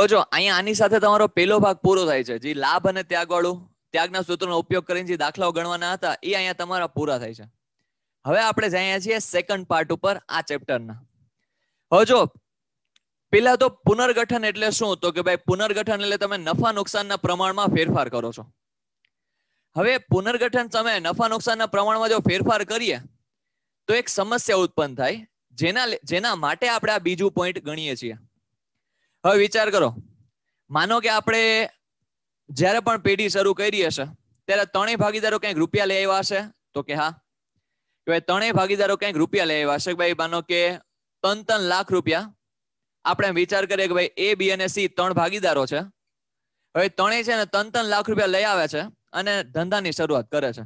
હવે જો અહીંયા આની સાથે તમારો પેલો ભાગ પૂરો થાય છે જે લાભ અને ત્યાગ વાળું ત્યાગના સૂત્રનો ઉપયોગ કરીને જે દાખલાઓ ગણવાના હતા એ અહીંયા તમારા પૂરા થાય છે હવે આપણે જઈએ છીએ સેકન્ડ પાર્ટ ઉપર આ ચેપ્ટરના હવે જો પેલા તો પુનર્ગઠન એટલે શું તો કે ભાઈ પુનર્ગઠન એટલે તમે નફા નુકસાનના પ્રમાણમાં ફેરફાર કરો છો હવે પુનર્ગઠન તમે નફા નુકસાનના પ્રમાણમાં જો ફેરફાર કરીએ તો એક સમસ્યા ઉત્પન્ન થાય જેના જેના માટે આપણે આ બીજું પોઈન્ટ ગણીએ છીએ હવે વિચાર કરો માનો કે આપણે જ્યારે પણ પેઢી શરૂ કરી હશે ત્યારે ત્રણેય ભાગીદારો કંઈક રૂપિયા લઈ આવ્યા હશે તો કે હા કે ત્રણેય ભાગીદારો કંઈક રૂપિયા લઈ આવ્યા હશે ભાઈ માનો કે ત્રણ ત્રણ લાખ રૂપિયા આપણે વિચાર કરીએ કે ભાઈ એ બી અને સી ત્રણ ભાગીદારો છે હવે ત્રણેય છે ને ત્રણ ત્રણ લાખ રૂપિયા લઈ આવે છે અને ધંધાની શરૂઆત કરે છે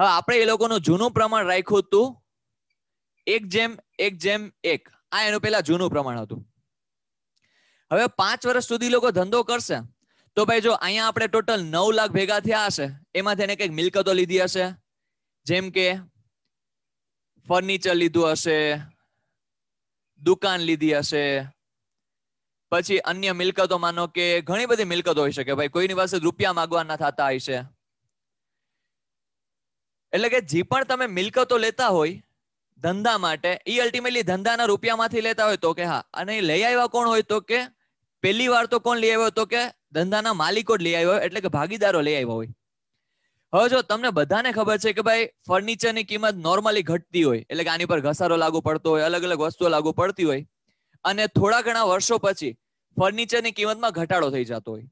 હવે આપણે એ લોકોનું જૂનું પ્રમાણ રાખ્યું હતું એક જેમ એક જેમ એક આ એનું પેલા જૂનું પ્રમાણ હતું હવે પાંચ વર્ષ સુધી લોકો ધંધો કરશે તો ભાઈ જો અહીંયા આપણે ટોટલ નવ લાખ ભેગા થયા હશે એમાંથી એને કંઈક મિલકતો લીધી હશે જેમ કે ફર્નિચર લીધું હશે દુકાન લીધી હશે પછી અન્ય મિલકતો માનો કે ઘણી બધી મિલકતો હોઈ શકે ભાઈ કોઈની પાસે રૂપિયા માંગવાના થતા હોય છે એટલે કે જે પણ તમે મિલકતો લેતા હોય ધંધા માટે એ અલ્ટિમેટલી ધંધાના રૂપિયામાંથી લેતા હોય તો કે હા અને લઈ આવ્યા કોણ હોય તો કે પહેલી વાર તો કોણ લઈ આવ્યો હતો કે ધંધાના માલિકો જ લઈ આવ્યો હોય એટલે કે ભાગીદારો લઈ આવ્યો હોય હવે જો તમને બધાને ખબર છે કે ભાઈ ફર્નિચરની કિંમત નોર્મલી ઘટતી હોય એટલે કે આની પર ઘસારો લાગુ પડતો હોય અલગ અલગ વસ્તુઓ લાગુ પડતી હોય અને થોડા ઘણા વર્ષો પછી ફર્નિચરની કિંમતમાં ઘટાડો થઈ જતો હોય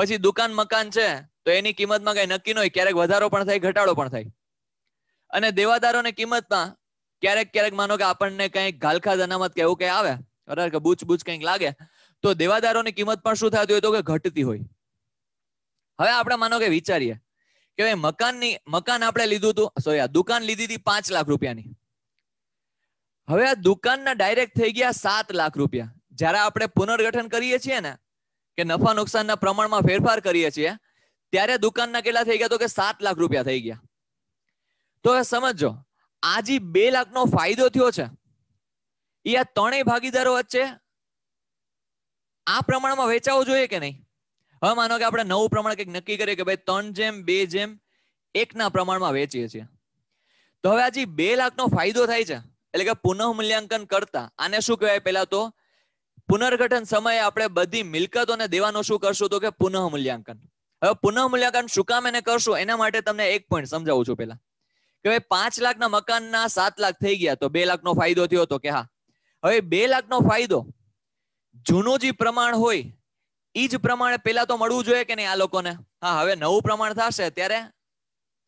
પછી દુકાન મકાન છે તો એની કિંમતમાં કઈ નક્કી ન હોય ક્યારેક વધારો પણ થાય ઘટાડો પણ થાય અને દેવાદારોની કિંમતમાં ક્યારેક ક્યારેક માનો કે આપણને કંઈક ગાલખા અનામત કે એવું કંઈ આવે બરાબર કે બૂચ બૂચ કંઈક લાગે તો દેવાદારોની કિંમત પણ શું થતી હોય તો કે ઘટતી હોય હવે આપણે માનો કે વિચારીએ કે ભાઈ મકાનની મકાન આપણે લીધું હતું સોરી આ દુકાન લીધી હતી પાંચ લાખ રૂપિયાની હવે આ દુકાનના ડાયરેક્ટ થઈ ગયા સાત લાખ રૂપિયા જ્યારે આપણે પુનર્ગઠન કરીએ છીએ ને કે નફા નુકસાનના પ્રમાણમાં ફેરફાર કરીએ છીએ ત્યારે દુકાનના કેટલા થઈ ગયા તો કે સાત લાખ રૂપિયા થઈ ગયા તો હવે સમજો આજે બે લાખનો ફાયદો થયો છે એ આ ત્રણેય ભાગીદારો વચ્ચે આ પ્રમાણમાં વેચાવો જોઈએ કે નહીં હવે માનો કે આપણે નવું પ્રમાણ કંઈક નક્કી કરીએ કે ભાઈ ત્રણ જેમ બે જેમ એકના પ્રમાણમાં વેચીએ છીએ તો હવે આજે બે લાખનો ફાયદો થાય છે એટલે કે પુનઃ મૂલ્યાંકન કરતા આને શું કહેવાય પહેલા તો પુનર્ગઠન સમયે આપણે બધી મિલકતોને દેવાનું શું કરશું તો કે પુનઃ મૂલ્યાંકન હવે પુનઃ મૂલ્યાંકન શું કામ એને કરશું એના માટે તમને એક પોઈન્ટ સમજાવું છું પહેલા કે ભાઈ પાંચ લાખના મકાનના સાત લાખ થઈ ગયા તો બે લાખનો ફાયદો થયો તો કે હા હવે બે લાખનો ફાયદો જૂનું જે પ્રમાણ હોય એ જ પ્રમાણે પેલા તો મળવું જોઈએ કે નહીં આ લોકોને હા હવે નવું પ્રમાણ થશે ત્યારે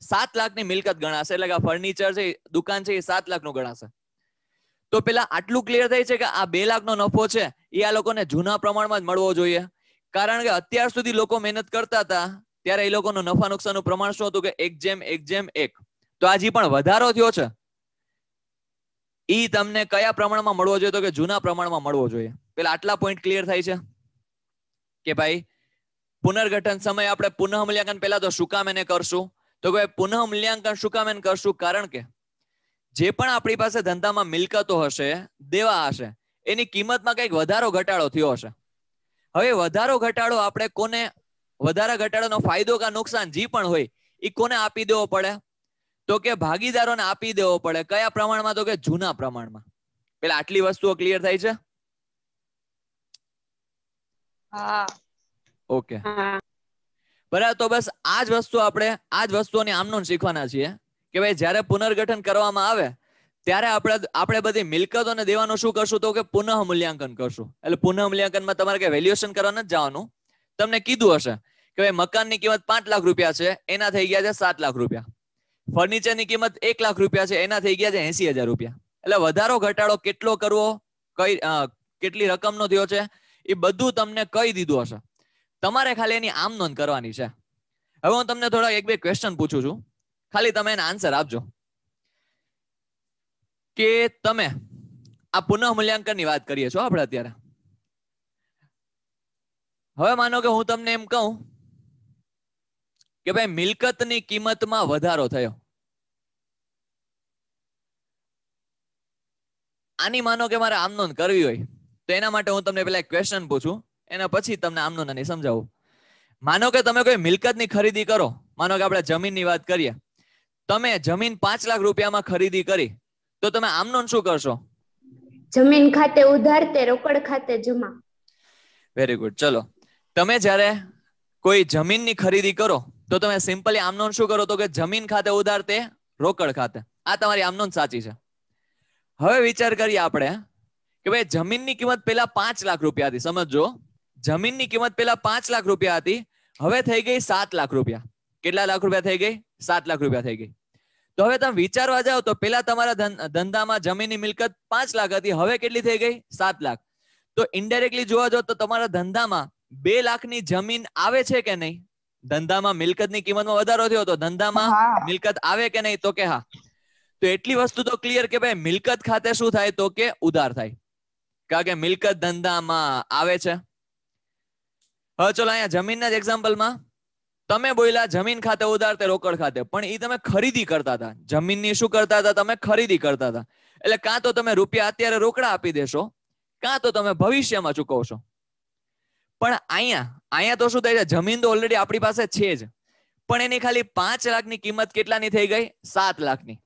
સાત લાખની મિલકત ગણાશે એટલે કે ફર્નિચર છે દુકાન છે એ સાત લાખનું ગણાશે તો પેલા આટલું ક્લિયર થાય છે કે આ બે લાખનો નફો છે એ આ લોકોને જૂના પ્રમાણમાં જ મળવો જોઈએ કારણ કે અત્યાર સુધી લોકો મહેનત કરતા હતા ત્યારે એ લોકોનો નફા નુકસાનનું પ્રમાણ શું હતું કે એક જેમ એક જેમ એક તો આજે પણ વધારો થયો છે એ તમને કયા પ્રમાણમાં મળવો જોઈએ તો કે જૂના પ્રમાણમાં મળવો જોઈએ પેલા આટલા પોઈન્ટ ક્લિયર થાય છે કે ભાઈ પુનર્ગઠન સમય આપણે પુનઃ મૂલ્યાંકન પહેલા તો શું કામ એને કરશું તો કે પુનઃ મૂલ્યાંકન શું કામ એને કરશું કારણ કે જે પણ આપણી પાસે ધંધામાં મિલકતો હશે દેવા હશે એની કિંમતમાં કંઈક વધારો ઘટાડો થયો હશે હવે વધારો ઘટાડો આપણે કોને વધારા ઘટાડોનો ફાયદો કે નુકસાન જે પણ હોય એ કોને આપી દેવો પડે તો કે ભાગીદારોને આપી દેવો પડે કયા પ્રમાણમાં તો કે જૂના પ્રમાણમાં પેલા આટલી વસ્તુઓ ક્લિયર થાય છે ઓકે બરાબર તો બસ આ જ વસ્તુ આપણે આ જ વસ્તુઓને આમનું શીખવાના છીએ કે ભાઈ જ્યારે પુનર્ગઠન કરવામાં આવે ત્યારે આપણે આપણે બધી મિલકતોને દેવાનું શું કરશું તો કે પુનઃ મૂલ્યાંકન કરશું એટલે પુનઃ મૂલ્યાંકનમાં તમારે કે વેલ્યુએશન કરવા નથી જવાનું તમને કીધું હશે કે ભાઈ મકાનની કિંમત પાંચ લાખ રૂપિયા છે એના થઈ ગયા છે સાત લાખ રૂપિયા ફર્નિચરની કિંમત એક લાખ રૂપિયા છે એના થઈ ગયા છે એસી હજાર રૂપિયા એટલે વધારો ઘટાડો કેટલો કરવો કઈ કેટલી રકમનો થયો છે એ બધું તમને કહી દીધું હશે તમારે ખાલી એની આમ નોંધ કરવાની છે હવે હું તમને થોડા એક બે ક્વેશ્ચન પૂછું છું ખાલી તમે એના આન્સર આપજો કે તમે આ પુનઃ મૂલ્યાંકનની વાત કરીએ છો આપણે અત્યારે હવે માનો કે હું તમને એમ કહું કે ભાઈ મિલકતની કિંમતમાં વધારો થયો આની માનો કે મારે આમ નોંધ કરવી હોય તો એના માટે હું તમને પેલા એક ક્વેશ્ચન પૂછું એના પછી તમને આમનો નાની સમજાવું માનો કે તમે કોઈ મિલકતની ખરીદી કરો માનો કે આપણે જમીનની વાત કરીએ તમે જમીન પાંચ લાખ રૂપિયામાં ખરીદી કરી તો તમે આમનો શું કરશો જમીન ખાતે ઉધાર રોકડ ખાતે જમા વેરી ગુડ ચલો તમે જ્યારે કોઈ જમીનની ખરીદી કરો તો તમે સિમ્પલી આમનો શું કરો તો કે જમીન ખાતે ઉધાર તે રોકડ ખાતે આ તમારી આમનો સાચી છે હવે વિચાર કરીએ આપણે કે ભાઈ જમીનની કિંમત પેલા પાંચ લાખ રૂપિયા હતી સમજો જમીનની કિંમત પેલા પાંચ લાખ રૂપિયા હતી હવે થઈ ગઈ સાત લાખ રૂપિયા કેટલા લાખ રૂપિયા થઈ ગઈ સાત લાખ રૂપિયા થઈ ગઈ તો હવે તમે વિચારવા જાઓ તો પેલા તમારા ધંધામાં જમીનની મિલકત પાંચ લાખ હતી હવે કેટલી થઈ ગઈ સાત લાખ તો ઇન્ડાયરેક્ટલી જોવા જાઓ તો તમારા ધંધામાં બે લાખની જમીન આવે છે કે નહીં ધંધામાં મિલકતની કિંમતમાં વધારો થયો તો ધંધામાં મિલકત આવે કે નહીં તો કે હા તો એટલી વસ્તુ તો ક્લિયર કે ભાઈ મિલકત ખાતે શું થાય તો કે ઉધાર થાય કારણ કે મિલકત ધંધામાં આવે છે હવે ચલો અહીંયા જમીનના જ એક્ઝામ્પલમાં તમે બોલ્યા જમીન ખાતે ઉધાર રોકડ ખાતે પણ એ તમે ખરીદી કરતા હતા જમીનની શું કરતા હતા તમે ખરીદી કરતા હતા એટલે કાં તો તમે રૂપિયા અત્યારે રોકડા આપી દેશો કાં તો તમે ભવિષ્યમાં ચૂકવશો પણ અહીંયા અહીંયા તો શું થાય છે જમીન તો ઓલરેડી આપણી પાસે છે જ પણ એની ખાલી પાંચ લાખની કિંમત કેટલાની થઈ ગઈ સાત લાખની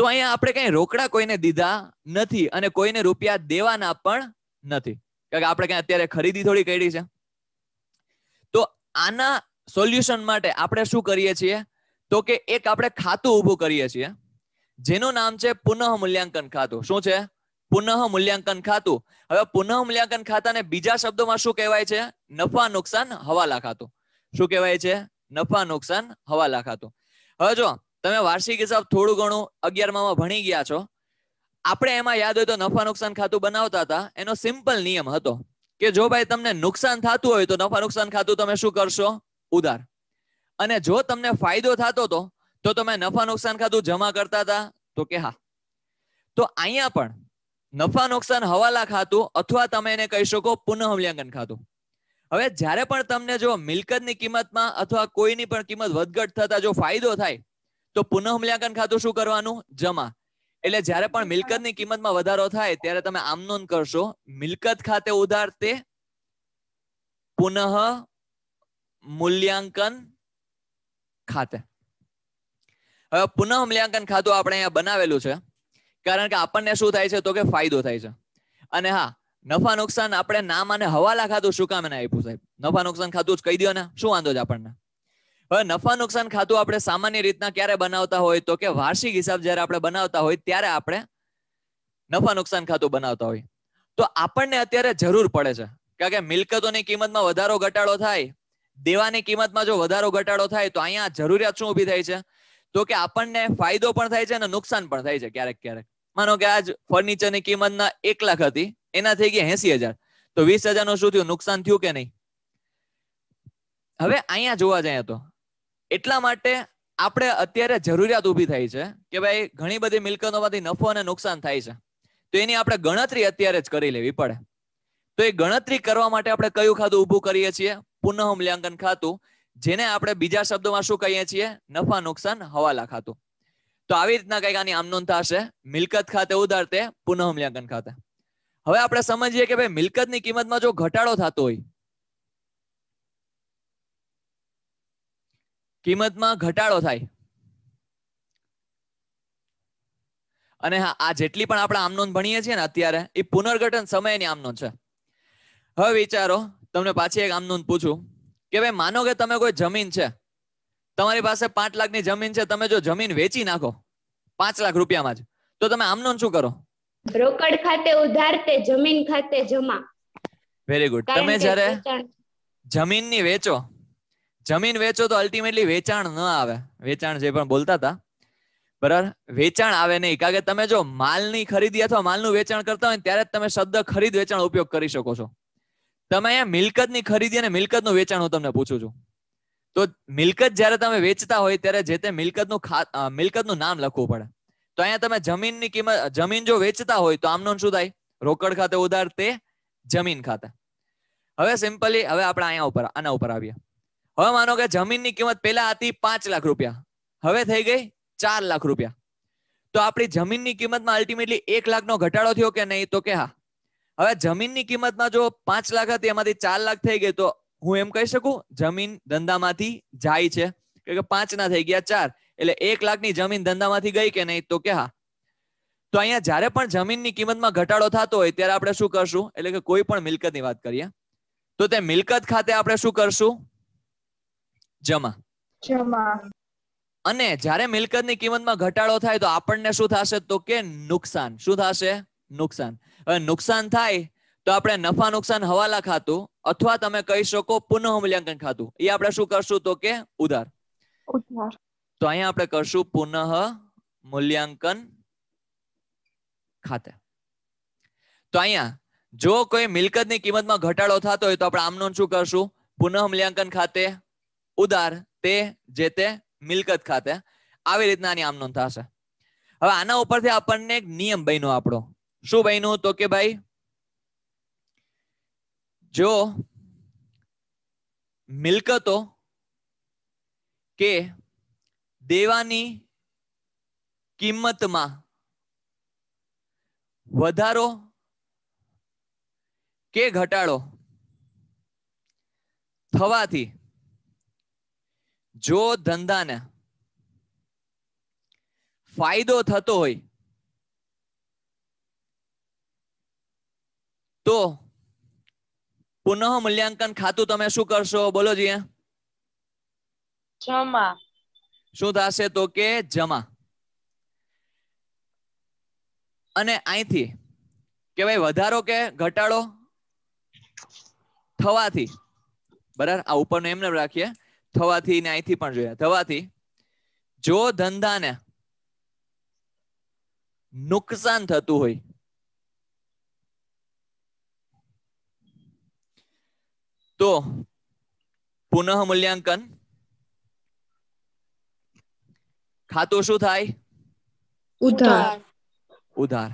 તો અહીંયા આપણે કઈ રોકડા કોઈને દીધા નથી અને કોઈને રૂપિયા દેવાના પણ નથી કારણ કે આપણે કઈ અત્યારે ખરીદી થોડી કરી છે તો આના સોલ્યુશન માટે આપણે શું કરીએ છીએ તો કે એક આપણે ખાતું ઊભું કરીએ છીએ જેનું નામ છે પુનઃ મૂલ્યાંકન ખાતું શું છે પુનઃ મૂલ્યાંકન ખાતું હવે પુનઃ મૂલ્યાંકન ખાતાને બીજા શબ્દોમાં શું કહેવાય છે નફા નુકસાન હવાલા ખાતું શું કહેવાય છે નફા નુકસાન હવાલા ખાતું હવે જો તમે વાર્ષિક હિસાબ થોડું ઘણું અગિયારમાં ભણી ગયા છો આપણે એમાં યાદ હોય તો નફા નુકસાન ખાતું બનાવતા હતા એનો સિમ્પલ નિયમ હતો કે જો ભાઈ તમને નુકસાન થતું હોય તો નફા નુકસાન ખાતું તમે શું કરશો ઉધાર અને જો તમને ફાયદો થતો હતો તો તમે નફા નુકસાન ખાતું જમા કરતા હતા તો કે હા તો અહીંયા પણ નફા નુકસાન હવાલા ખાતું અથવા તમે એને કહી શકો પુનઃ મૂલ્યાંકન ખાતું હવે જ્યારે પણ તમને જો મિલકતની કિંમતમાં અથવા કોઈની પણ કિંમત વધઘટ થતા જો ફાયદો થાય તો પુનઃ મૂલ્યાંકન ખાતું શું કરવાનું જમા એટલે જ્યારે પણ મિલકત ની કિંમતમાં વધારો થાય ત્યારે તમે આમ નોંધ કરશો મિલકત ખાતે ઉધાર તે પુનઃ મૂલ્યાંકન ખાતે હવે પુનઃ મૂલ્યાંકન ખાતું આપણે અહીંયા બનાવેલું છે કારણ કે આપણને શું થાય છે તો કે ફાયદો થાય છે અને હા નફા નુકસાન આપણે નામ અને હવાલા ખાતું શું કામ એને આપ્યું સાહેબ નફા નુકસાન ખાતું જ કહી દો ને શું વાંધો છે આપણને હવે નફા નુકસાન ખાતું આપણે સામાન્ય રીતના ક્યારે બનાવતા હોય તો કે વાર્ષિક હિસાબ જ્યારે આપણે બનાવતા હોય ત્યારે આપણે નફા નુકસાન ખાતું બનાવતા હોય તો આપણને અત્યારે જરૂર પડે છે કારણ કે મિલકતોની કિંમતમાં વધારો ઘટાડો થાય દેવાની કિંમતમાં જો વધારો ઘટાડો થાય તો અહીંયા જરૂરિયાત શું ઊભી થાય છે તો કે આપણને ફાયદો પણ થાય છે અને નુકસાન પણ થાય છે ક્યારેક ક્યારેક માનો કે આજ ફર્નિચરની કિંમતના એક લાખ હતી એના થઈ ગઈ એસી હજાર તો વીસ હજાર નું શું થયું નુકસાન થયું કે નહીં હવે અહીંયા જોવા જઈએ તો એટલા માટે આપણે અત્યારે જરૂરિયાત ઊભી થઈ છે કે ભાઈ ઘણી બધી મિલકતોમાંથી નફો અને નુકસાન થાય છે તો એની આપણે ગણતરી અત્યારે જ કરી લેવી પડે તો એ ગણતરી કરવા માટે આપણે કયું ખાતું ઊભું કરીએ છીએ પુનઃ મૂલ્યાંકન ખાતું જેને આપણે બીજા શબ્દોમાં શું કહીએ છીએ નફા નુકસાન હવાલા ખાતું તો આવી રીતના કંઈક આની આમનોંધ થશે મિલકત ખાતે ઉધાર તે પુનઃ મૂલ્યાંકન ખાતે હવે આપણે સમજીએ કે ભાઈ મિલકતની કિંમતમાં જો ઘટાડો થતો હોય કિંમતમાં ઘટાડો થાય અને હા આ જેટલી પણ આપણે આમનોંધ ભણીએ છીએ ને અત્યારે એ પુનર્ગઠન સમયની આમનોંધ છે હવે વિચારો તમને પાછી એક આમનોંધ પૂછું કે ભાઈ માનો કે તમે કોઈ જમીન છે તમારી પાસે પાંચ લાખની જમીન છે તમે જો જમીન વેચી નાખો પાંચ લાખ રૂપિયામાં જ તો તમે આમનોંધ શું કરો રોકડ ખાતે ઉધાર જમીન ખાતે જમા વેરી ગુડ તમે જ્યારે જમીનની વેચો જમીન વેચો તો અલ્ટિમેટલી વેચાણ ન આવે વેચાણ જે પણ બોલતા હતા બરાબર વેચાણ આવે નહીં કારણ કે તમે જો માલની ખરીદી અથવા માલનું વેચાણ કરતા હોય ત્યારે જ તમે શબ્દ ખરીદ વેચાણ ઉપયોગ કરી શકો છો તમે અહીંયા મિલકતની ખરીદી અને મિલકતનું વેચાણ હું તમને પૂછું છું તો મિલકત જ્યારે તમે વેચતા હોય ત્યારે જે તે મિલકતનું મિલકતનું નામ લખવું પડે તો અહીંયા તમે જમીનની કિંમત જમીન જો વેચતા હોય તો આમનો શું થાય રોકડ ખાતે ઉધાર તે જમીન ખાતે હવે સિમ્પલી હવે આપણે અહીંયા ઉપર આના ઉપર આવીએ હવે માનો કે જમીનની કિંમત પહેલા હતી પાંચ લાખ રૂપિયા હવે થઈ ગઈ ચાર લાખ રૂપિયા તો આપણી જમીનની કિંમતમાં અલ્ટિમેટલી એક લાખનો ઘટાડો થયો કે નહીં તો કે હા હવે જમીનની કિંમતમાં જો પાંચ લાખ હતી એમાંથી ચાર લાખ થઈ ગઈ તો હું એમ કહી શકું જમીન ધંધામાંથી જાય છે કે પાંચ ના થઈ ગયા ચાર એટલે એક લાખની જમીન ધંધામાંથી ગઈ કે નહીં તો કે હા તો અહીંયા જ્યારે પણ જમીનની કિંમતમાં ઘટાડો થતો હોય ત્યારે આપણે શું કરશું એટલે કે કોઈ પણ મિલકતની વાત કરીએ તો તે મિલકત ખાતે આપણે શું કરશું જમા જમા અને જ્યારે મિલકતની કિંમતમાં ઘટાડો થાય તો આપણને શું થશે તો કે નુકસાન શું થશે નુકસાન હવે નુકસાન થાય તો આપણે નફા નુકસાન હવાલા ખાતું અથવા તમે કહી શકો પુનઃ મૂલ્યાંકન ખાતું એ આપણે શું કરશું તો કે ઉધાર તો અહીંયા આપણે કરશું પુનઃ મૂલ્યાંકન ખાતે તો અહીંયા જો કોઈ મિલકતની કિંમતમાં ઘટાડો થતો હોય તો આપણે આમનું શું કરશું પુનઃ મૂલ્યાંકન ખાતે ઉદાર તે જે તે મિલકત ખાતે આવી રીતના આની આમ નોંધ થશે હવે આના ઉપરથી આપણને એક નિયમ બન્યો આપણો શું બન્યું તો કે ભાઈ જો મિલકતો કે દેવાની કિંમતમાં વધારો કે ઘટાડો થવાથી જો ધંધાને ફાયદો થતો હોય તો પુનઃ મૂલ્યાંકન ખાતું તમે શું કરશો બોલો જોઈએ જમા શું થશે તો કે જમા અને અહીંથી કે ભાઈ વધારો કે ઘટાડો થવાથી બરાબર આ ઉપરનો એમને રાખીએ થવાથી ને અહીંથી પણ જોયા થવાથી જો ધંધાને નુકસાન થતું હોય તો પુનઃ મૂલ્યાંકન ખાતું શું થાય ઉધાર ઉધાર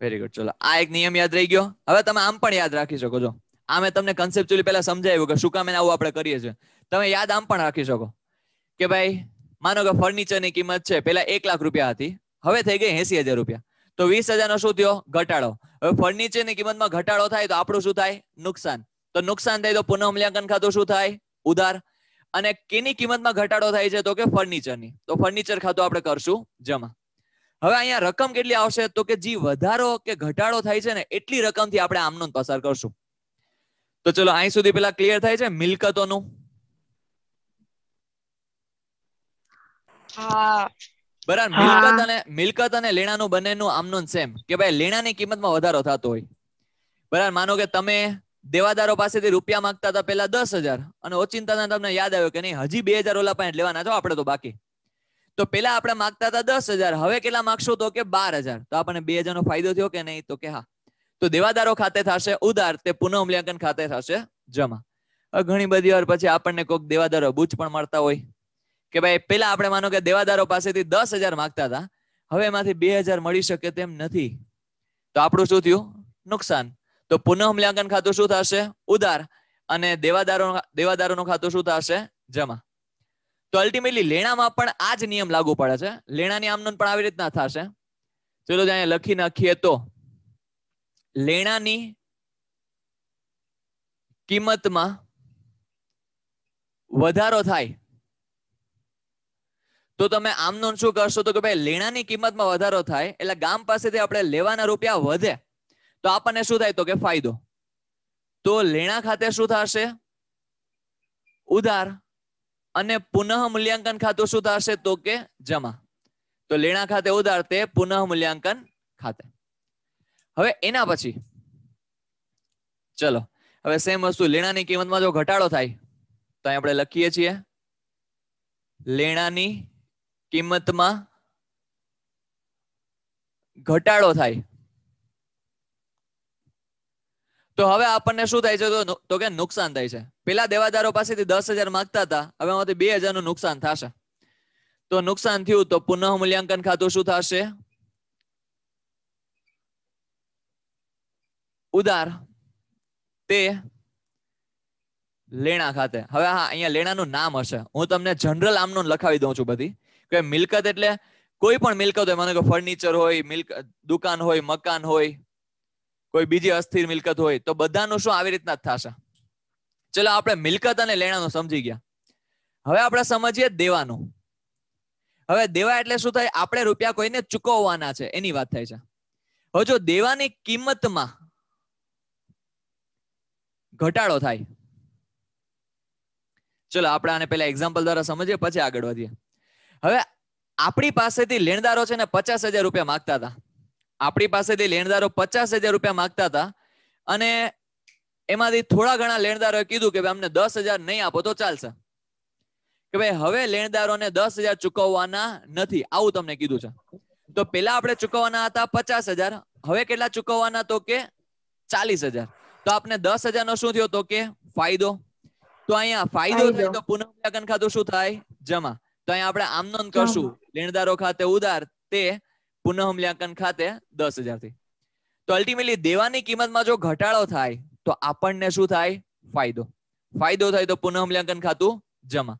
વેરી ગુડ ચલો આ એક નિયમ યાદ રહી ગયો હવે તમે આમ પણ યાદ રાખી શકો છો આ મેં તમને કન્સેપ્ચ્યુઅલી પહેલા સમજાવ્યું કે શું કામ એને આવું આપણે કરીએ છીએ તમે યાદ આમ પણ રાખી શકો કે ભાઈ માનો કે ફર્નિચરની કિંમત છે પહેલા એક લાખ રૂપિયા હતી હવે થઈ ગઈ એસી હજાર રૂપિયા તો વીસ હજારનો શું થયો ઘટાડો હવે ફર્નિચરની કિંમતમાં ઘટાડો થાય તો આપણું શું થાય નુકસાન તો નુકસાન થાય તો પુનઃ મૂલ્યાંકન ખાતું શું થાય ઉધાર અને કેની કિંમતમાં ઘટાડો થાય છે તો કે ફર્નિચરની તો ફર્નિચર ખાતું આપણે કરશું જમા હવે અહીંયા રકમ કેટલી આવશે તો કે જે વધારો કે ઘટાડો થાય છે ને એટલી રકમથી આપણે આમનો પસાર કરશું તો ચલો અહીં સુધી પેલા ક્લિયર થાય છે મિલકતોનું બરાબર મિલકત અને મિલકત અને લેણાનું બંનેનું આમનું સેમ કે ભાઈ લેણાની કિંમતમાં વધારો થતો હોય બરાબર માનો કે તમે દેવાદારો પાસેથી રૂપિયા માંગતા હતા પેલા દસ હજાર અને ઓચિંતાના તમને યાદ આવ્યો કે નહીં હજી બે હજાર ઓલા પાસે લેવાના છો આપણે તો બાકી તો પેલા આપણે માંગતા હતા દસ હજાર હવે કેટલા માંગશો તો કે બાર હજાર તો આપણને બે હજાર નો ફાયદો થયો કે નહીં તો કે હા તો દેવાદારો ખાતે થશે ઉધાર તે પુનઃ મૂલ્યાંકન ખાતે થશે જમા ઘણી બધી વાર પછી આપણને કોઈક દેવાદારો બુચ પણ મળતા હોય કે ભાઈ પેલા આપણે માનો કે દેવાદારો પાસેથી દસ હજાર માંગતા હતા હવે એમાંથી બે હજાર મળી શકે તેમ નથી તો આપણું શું થયું નુકસાન તો પુનઃ મૂલ્યાંકન ખાતું શું થશે ઉધાર અને દેવાદારો દેવાદારોનું ખાતું શું થશે જમા તો અલ્ટિમેટલી લેણામાં પણ આ જ નિયમ લાગુ પડે છે લેણાની આમનોન પણ આવી રીતના થશે ચલો અહીંયા લખી નાખીએ તો લેણાની કિંમતમાં વધારો થાય તો તમે આમ નોંધ શું કરશો તો કે ભાઈ લેણાની કિંમતમાં વધારો થાય એટલે ગામ પાસેથી આપણે લેવાના રૂપિયા વધે તો આપણને શું થાય તો કે ફાયદો તો લેણા ખાતે શું થશે ઉધાર અને પુનઃ મૂલ્યાંકન ખાતું શું થશે તો કે જમા તો લેણા ખાતે ઉધાર તે પુનઃ મૂલ્યાંકન ખાતે હવે એના પછી ચલો હવે સેમ વસ્તુ લેણાની કિંમતમાં જો ઘટાડો થાય તો આપણે લખીએ છીએ લેણાની કિંમતમાં ઘટાડો થાય તો હવે આપણને શું થાય છે તો કે નુકસાન થાય છે પેલા દેવાદારો પાસેથી દસ હજાર માંગતા હતા હવે એમાંથી બે હજારનું નુકસાન થશે તો નુકસાન થયું તો પુનઃ મૂલ્યાંકન ખાતું શું થશે ઉદાર તે લેણા ખાતે હવે હા અહીંયા લેણાનું નામ હશે હું તમને જનરલ આમનું લખાવી દઉં છું બધી કે મિલકત એટલે કોઈ પણ મિલકત હોય મને કે ફર્નિચર હોય મિલક દુકાન હોય મકાન હોય કોઈ બીજી અસ્થિર મિલકત હોય તો બધાનું શું આવી રીતના થશે ચલો આપણે મિલકત અને લેણાનું સમજી ગયા હવે આપણે સમજીએ દેવાનું હવે દેવા એટલે શું થાય આપણે રૂપિયા કોઈને ચૂકવવાના છે એની વાત થાય છે હવે જો દેવાની કિંમતમાં ઘટાડો થાય ચલો આપણે આને પહેલા એક્ઝામ્પલ દ્વારા સમજીએ પછી આગળ વધીએ હવે આપણી પાસેથી લેણદારો છે ને પચાસ હજાર રૂપિયા માગતા હતા આપણી પાસેથી લેણદારો પચાસ હજાર રૂપિયા માગતા હતા અને એમાંથી થોડા ઘણા લેણદારોએ કીધું કે ભાઈ અમને દસ હજાર નહીં આપો તો ચાલશે કે ભાઈ હવે લેણદારોને દસ હજાર ચૂકવવાના નથી આવું તમને કીધું છે તો પેલા આપણે ચૂકવવાના હતા પચાસ હજાર હવે કેટલા ચૂકવવાના તો કે ચાલીસ હજાર તો આપને દસ હજારનો શું થયો તો કે ફાયદો તો અહીંયા ફાયદો થાય તો પુનઃ મૂલ્યાંકન ખાતું શું થાય જમા તો અહીંયા આપણે આમ કરશું લેણદારો ખાતે ઉધાર તે પુનઃ મૂલ્યાંકન ખાતે દસ હજાર થી તો અલ્ટિમેટલી દેવાની કિંમતમાં જો ઘટાડો થાય તો આપણને શું થાય ફાયદો ફાયદો થાય તો પુનઃ મૂલ્યાંકન ખાતું જમા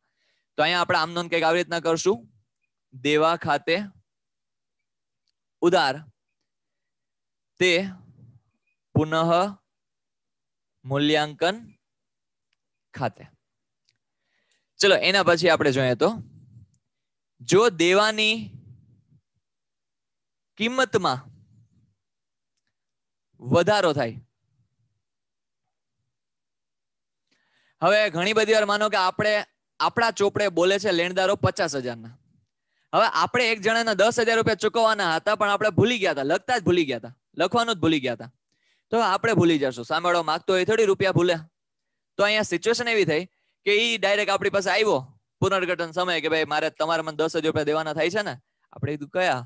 તો અહીંયા આપણે આમ નોંધ કંઈક આવી રીતના કરશું દેવા ખાતે ઉધાર તે પુનઃ મૂલ્યાંકન ખાતે ચલો એના પછી આપણે જોઈએ તો જો દેવાની કિંમતમાં વધારો થાય હવે ઘણી બધી વાર માનો કે આપણે આપણા ચોપડે બોલે છે લેણદારો પચાસ હજારના હવે આપણે એક જણાના દસ હજાર રૂપિયા ચૂકવવાના હતા પણ આપણે ભૂલી ગયા હતા લખતા જ ભૂલી ગયા હતા લખવાનું જ ભૂલી ગયા હતા તો આપણે ભૂલી જશું સામેળો માગતો હોય થોડી રૂપિયા ભૂલે તો અહીંયા સિચ્યુએશન એવી થઈ કે એ ડાયરેક્ટ આપણી પાસે આવ્યો પુનર્ગઠન સમય કે ભાઈ મારે તમારે મને દસ હજાર રૂપિયા દેવાના થાય છે ને આપણે કીધું કયા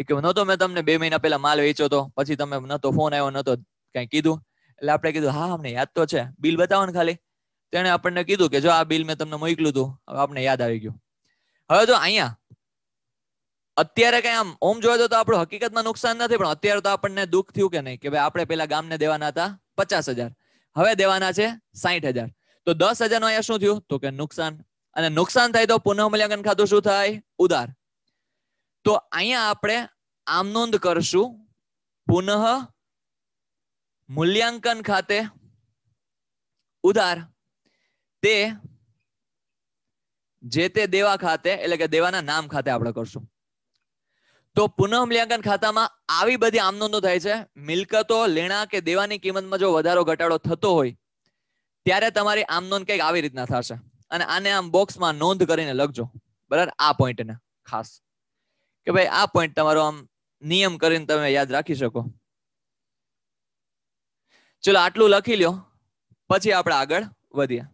એ કે નતો મેં તમને બે મહિના પહેલા માલ વેચ્યો હતો પછી તમે નતો ફોન આવ્યો નતો કઈ કીધું એટલે આપણે કીધું હા અમને યાદ તો છે બિલ બતાવો ને ખાલી તેણે આપણને કીધું કે જો આ બિલ મેં તમને મોકલ્યું હતું હવે આપણે યાદ આવી ગયું હવે જો અહીંયા અત્યારે કઈ આમ ઓમ જોયે તો આપણું હકીકતમાં નુકસાન નથી પણ અત્યારે તો આપણને દુઃખ થયું કે નહીં કે ભાઈ આપણે પેલા ગામને દેવાના હતા પચાસ હજાર હવે દેવાના છે સાહીઠ હજાર તો દસ હજાર નું અહીંયા શું થયું તો કે નુકસાન અને નુકસાન થાય તો પુનઃ મૂલ્યાંકન ખાતું શું થાય ઉધાર તો અહીંયા આપણે આમ નોંધ કરશું પુનઃ મૂલ્યાંકન ખાતે ઉધાર તે જે તે દેવા ખાતે એટલે કે દેવાના નામ ખાતે આપણે કરશું તો પુનઃ મૂલ્યાંકન ખાતામાં આવી બધી આમનોંધો થાય છે મિલકતો લેણા કે દેવાની કિંમતમાં જો વધારો ઘટાડો થતો હોય ત્યારે તમારી આમનોંધ કંઈક આવી રીતના થશે અને આને આમ બોક્સમાં નોંધ કરીને લખજો બરાબર આ પોઈન્ટને ખાસ કે ભાઈ આ પોઈન્ટ તમારો આમ નિયમ કરીને તમે યાદ રાખી શકો ચલો આટલું લખી લ્યો પછી આપણે આગળ વધીએ